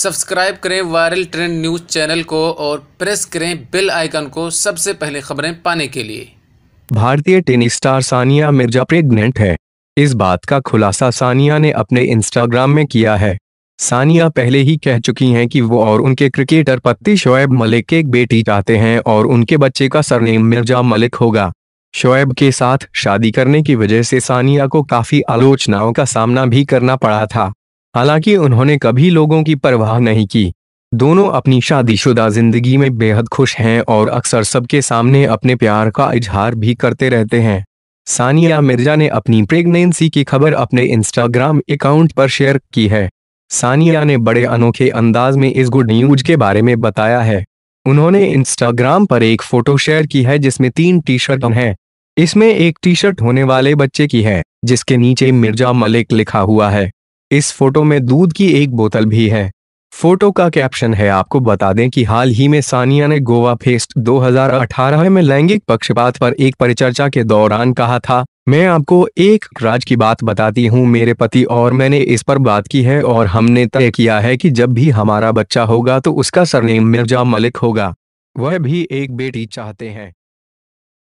subscribe करें viral trend news channel को और प्रेस करें बेल आइकन को सबसे पहले खबरें पाने के लिए भारतीय tennis star Sania Mirza pregnant है इस बात का खुलासा सानिया ने अपने इंस्टाग्राम में किया है सानिया पहले ही कह चुकी हैं कि वो और उनके क्रिकेटर पति शोएब मलिक एक बेटी चाहते हैं और उनके बच्चे का सरनेम मिर्जा मलिक होगा शोएब के साथ शादी करने की वजह से सानिया को काफ़ी आलोचनाओं का सामना भी करना पड़ा था हालांकि उन्होंने कभी लोगों की परवाह नहीं की दोनों अपनी शादीशुदा जिंदगी में बेहद खुश हैं और अक्सर सबके सामने अपने प्यार का इजहार भी करते रहते हैं सानिया मिर्जा ने अपनी प्रेगनेंसी की खबर अपने इंस्टाग्राम अकाउंट पर शेयर की है सानिया ने बड़े अनोखे अंदाज में इस गुड न्यूज के बारे में बताया है उन्होंने इंस्टाग्राम पर एक फोटो शेयर की है जिसमें तीन टी शर्ट हैं इसमें एक टी शर्ट होने वाले बच्चे की है जिसके नीचे मिर्जा मलिक लिखा हुआ है इस फोटो में दूध की एक बोतल भी है फोटो का कैप्शन है आपको बता दें कि हाल ही में सानिया ने गोवा फेस्ट 2018 में लैंगिक पक्षपात पर एक परिचर्चा के दौरान कहा था मैं आपको एक राज की बात बताती हूँ मेरे पति और मैंने इस पर बात की है और हमने तय किया है कि जब भी हमारा बच्चा होगा तो उसका सरनेम मिर्जा मलिक होगा वह भी एक बेटी चाहते हैं